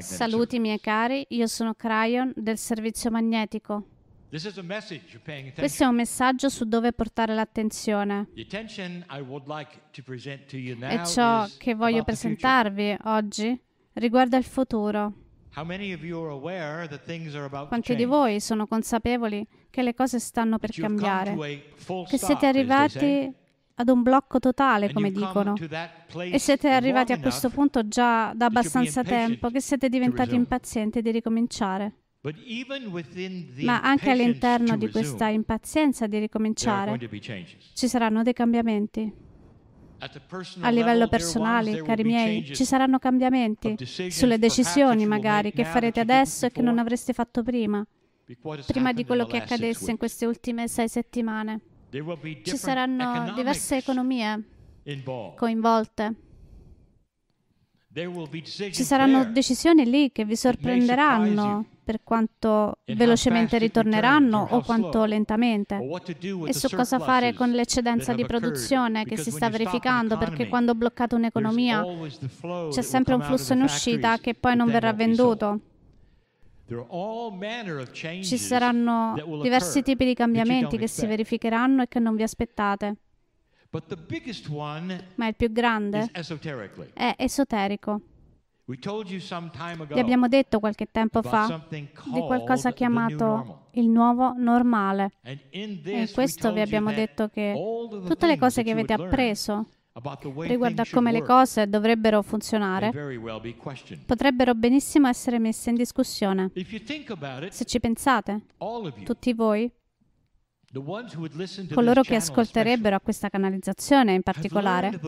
Saluti miei cari, io sono Cryon del servizio magnetico. Questo è un messaggio su dove portare l'attenzione. E ciò che voglio presentarvi oggi riguarda il futuro. Quanti di voi sono consapevoli che le cose stanno per cambiare? Che siete arrivati ad un blocco totale, come dicono. E siete arrivati a questo punto già da abbastanza tempo che siete diventati impazienti di ricominciare. Ma anche all'interno di questa impazienza di ricominciare ci saranno dei cambiamenti. A livello personale, cari miei, ci saranno cambiamenti sulle decisioni magari che farete adesso e che non avreste fatto prima, prima di quello che accadesse in queste ultime sei settimane. Ci saranno diverse economie coinvolte. Ci saranno decisioni lì che vi sorprenderanno per quanto velocemente ritorneranno o quanto lentamente e su cosa fare con l'eccedenza di produzione che si sta verificando perché quando bloccate un'economia c'è sempre un flusso in uscita che poi non verrà venduto ci saranno diversi tipi di cambiamenti che si verificheranno e che non vi aspettate. Ma il più grande è esoterico. Vi abbiamo detto qualche tempo fa di qualcosa chiamato il nuovo normale. E in questo vi abbiamo detto che tutte le cose che avete appreso riguardo a come le cose dovrebbero funzionare, potrebbero benissimo essere messe in discussione. Se ci pensate, tutti voi, Coloro che ascolterebbero a questa canalizzazione in particolare,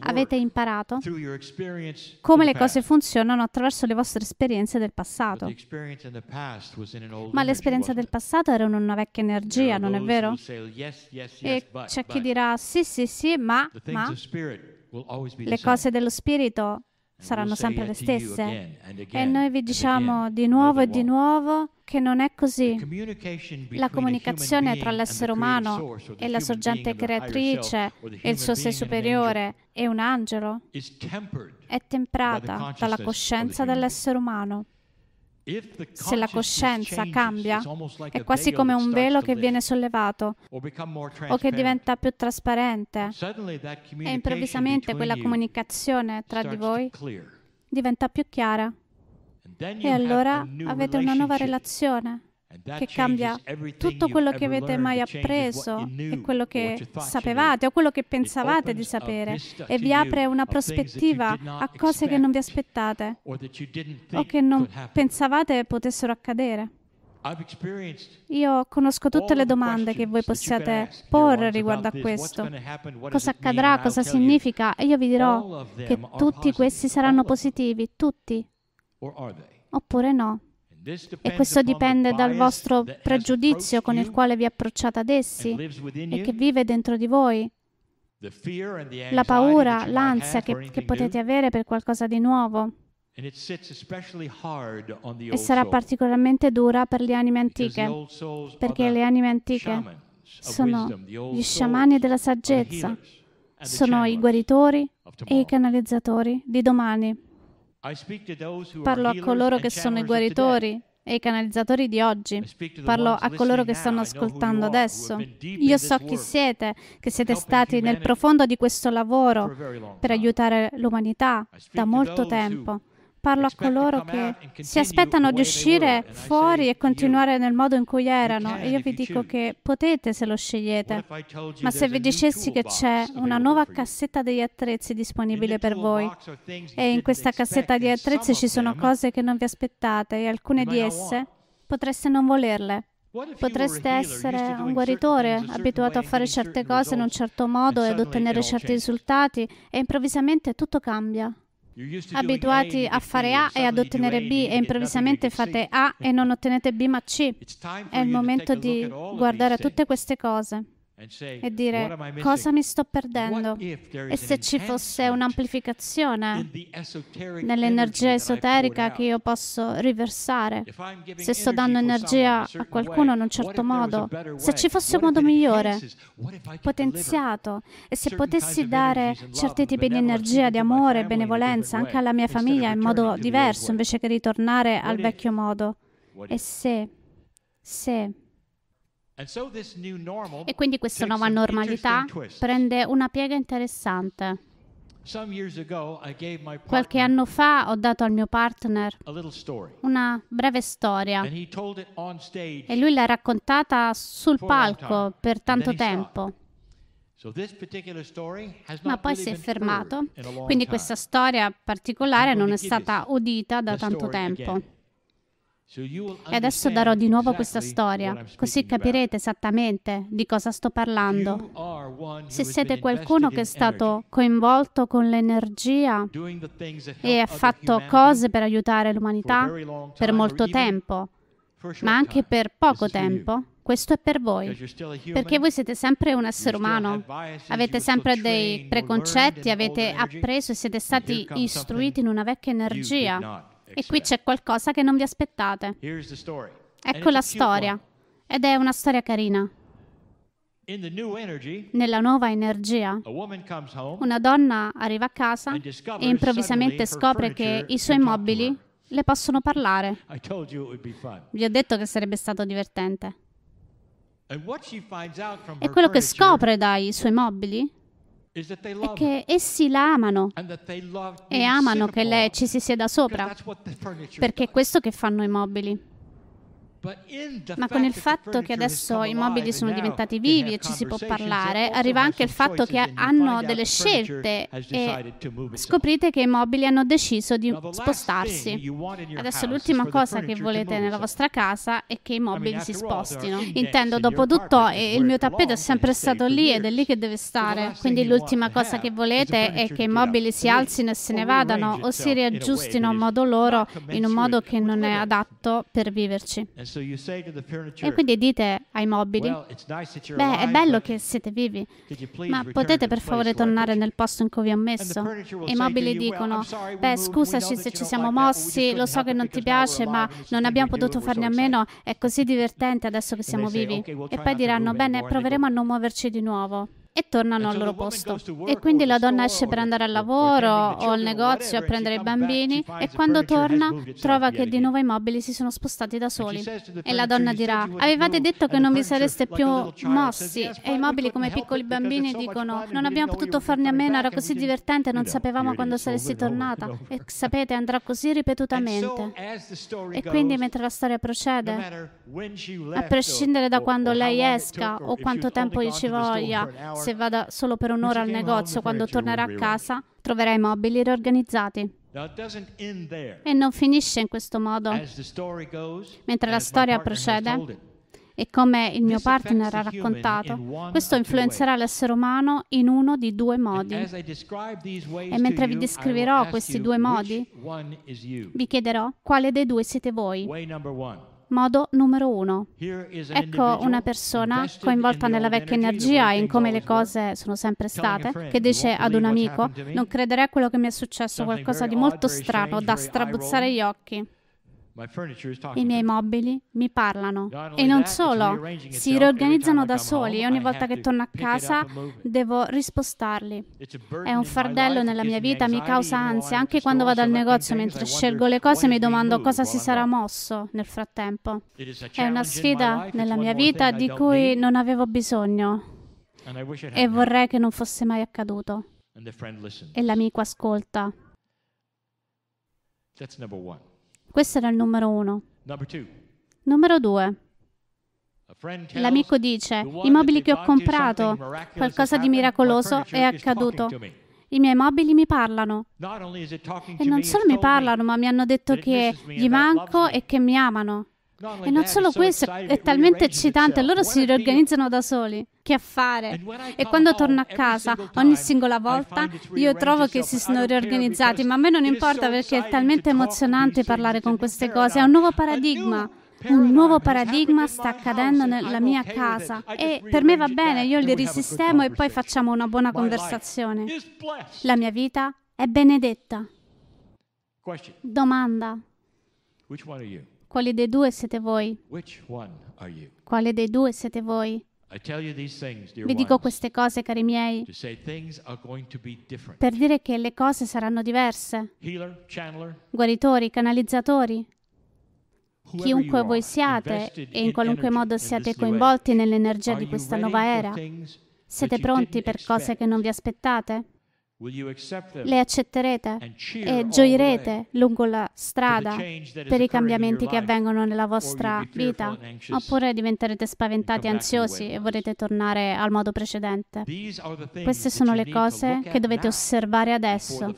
avete imparato come le cose funzionano attraverso le vostre esperienze del passato. Ma l'esperienza del passato era una vecchia energia, non è vero? E c'è chi dirà sì, sì, sì, ma, ma le cose dello spirito saranno sempre le stesse. E noi vi diciamo di nuovo e di nuovo che non è così. La comunicazione tra l'essere umano e la sorgente creatrice e il suo sé superiore e un angelo è temperata dalla coscienza dell'essere umano. Se la coscienza cambia, è quasi come un velo che viene sollevato o che diventa più trasparente e improvvisamente quella comunicazione tra di voi diventa più chiara. E allora avete una nuova relazione che cambia tutto quello che avete mai appreso e quello che sapevate o quello che pensavate di sapere e vi apre una prospettiva a cose che non vi aspettate o che non pensavate potessero accadere. Io conosco tutte le domande che voi possiate porre riguardo a questo. Cosa accadrà? Cosa significa? E io vi dirò che tutti questi saranno positivi, tutti. Oppure no. E questo dipende dal vostro pregiudizio con il quale vi approcciate ad essi e che vive dentro di voi. La paura, l'ansia che, che potete avere per qualcosa di nuovo. E sarà particolarmente dura per le anime antiche, perché le anime antiche sono gli sciamani della saggezza, sono i guaritori e i canalizzatori di domani. Parlo a coloro che sono i guaritori e i canalizzatori di oggi. Parlo a coloro che stanno ascoltando adesso. Io so chi siete, che siete stati nel profondo di questo lavoro per aiutare l'umanità da molto tempo parlo a coloro che si aspettano di uscire fuori e continuare nel modo in cui erano. E io vi dico che potete se lo scegliete. Ma se vi dicessi che c'è una nuova cassetta degli attrezzi disponibile per voi e in questa cassetta di attrezzi ci sono cose che non vi aspettate e alcune di esse potreste non volerle. Potreste essere un guaritore abituato a fare certe cose in un certo modo e ad ottenere certi risultati e improvvisamente tutto cambia abituati a fare A e ad ottenere B e improvvisamente fate A e non ottenete B ma C. È il momento di guardare a tutte queste cose e dire cosa mi sto perdendo e se ci fosse un'amplificazione nell'energia esoterica che io posso riversare, se sto dando energia a qualcuno in un certo modo, se ci fosse un modo migliore, potenziato, e se potessi dare certi tipi di energia, di amore, benevolenza anche alla mia famiglia in modo diverso invece che ritornare al vecchio modo, e se, se e quindi questa nuova normalità prende una piega interessante. Qualche anno fa ho dato al mio partner una breve storia e lui l'ha raccontata sul palco per tanto tempo. Ma poi si è fermato, quindi questa storia particolare non è stata udita da tanto tempo. E adesso darò di nuovo questa storia, così capirete esattamente di cosa sto parlando. Se siete qualcuno che è stato coinvolto con l'energia e ha fatto cose per aiutare l'umanità per molto tempo, ma anche per poco tempo, questo è per voi, perché voi siete sempre un essere umano, avete sempre dei preconcetti, avete appreso e siete stati istruiti in una vecchia energia e qui c'è qualcosa che non vi aspettate. Ecco la storia. Ed è una storia carina. Nella nuova energia, una donna arriva a casa e improvvisamente scopre che i suoi mobili le possono parlare. Vi ho detto che sarebbe stato divertente. E quello che scopre dai suoi mobili è che essi la amano e amano che lei ci si sieda sopra, perché è questo che fanno i mobili. Ma con il fatto che adesso i mobili sono diventati vivi e ci si può parlare, arriva anche il fatto che hanno delle scelte e scoprite che i mobili hanno deciso di spostarsi. Adesso l'ultima cosa che volete nella vostra casa è che i mobili si spostino. Intendo, dopo tutto, il mio tappeto è sempre stato lì ed è lì che deve stare. Quindi l'ultima cosa che volete è che i mobili si alzino e se ne vadano o si riaggiustino a modo loro in un modo che non è adatto per viverci. E quindi dite ai mobili, beh, è bello che siete vivi, ma potete per favore tornare nel posto in cui vi ho messo? E i mobili dicono, beh, scusaci se ci siamo mossi, lo so che non ti piace, ma non abbiamo potuto farne a meno, è così divertente adesso che siamo vivi. E poi diranno, bene, proveremo a non muoverci di nuovo e tornano al loro posto. E quindi la donna esce per andare al lavoro o al negozio a prendere i bambini e quando torna trova che di nuovo i mobili si sono spostati da soli. E la donna dirà, avevate detto che non vi sareste più mossi e i mobili come piccoli bambini dicono, non abbiamo potuto farne a meno, era così divertente, non sapevamo quando saresti tornata. E sapete, andrà così ripetutamente. E quindi mentre la storia procede, a prescindere da quando lei esca o quanto tempo gli ci voglia, se vada solo per un'ora al negozio, quando tornerà a casa troverà i mobili riorganizzati. E non finisce in questo modo. Mentre la storia procede e come il mio partner ha raccontato, questo influenzerà l'essere umano in uno di due modi. E mentre vi descriverò questi due modi, vi chiederò quale dei due siete voi. Modo numero uno. Ecco una persona coinvolta nella vecchia energia e in come le cose sono sempre state, che dice ad un amico, non credere a quello che mi è successo, qualcosa di molto strano, da strabuzzare gli occhi. I miei mobili mi parlano. E non solo, si riorganizzano da soli e ogni volta che torno a casa devo rispostarli. È un fardello nella mia vita, mi causa ansia. Anche quando vado al negozio mentre scelgo le cose mi domando cosa si sarà mosso nel frattempo. È una sfida nella mia vita di cui non avevo bisogno e vorrei che non fosse mai accaduto. E l'amico ascolta. That's number one. Questo era il numero uno. Numero due. L'amico dice, i mobili che ho comprato, qualcosa di miracoloso è accaduto. I miei mobili mi parlano. E non solo mi parlano, ma mi hanno detto che gli manco e che mi amano. E non solo questo, è talmente eccitante, loro si riorganizzano da soli che a fare. E quando torno a casa, ogni singola volta, io trovo che si sono riorganizzati, ma a me non importa perché è talmente emozionante parlare con queste cose, è un nuovo paradigma. Un nuovo paradigma sta accadendo nella mia casa e per me va bene, io li risistemo e poi facciamo una buona conversazione. La mia vita è benedetta. Domanda. Quali dei due siete voi? Quale dei due siete voi? Vi dico queste cose, cari miei, per dire che le cose saranno diverse. Guaritori, canalizzatori, chiunque voi siate e in qualunque modo siate coinvolti nell'energia di questa nuova era, siete pronti per cose che non vi aspettate? Le accetterete e gioirete lungo la strada per i cambiamenti che avvengono nella vostra vita, oppure diventerete spaventati e ansiosi e vorrete tornare al modo precedente. Queste sono le cose che dovete osservare adesso,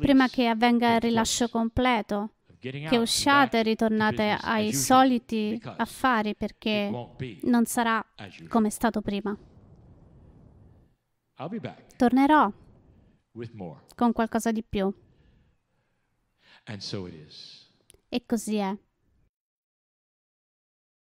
prima che avvenga il rilascio completo, che usciate e ritornate ai soliti affari perché non sarà come è stato prima. Tornerò con qualcosa di più. E così è.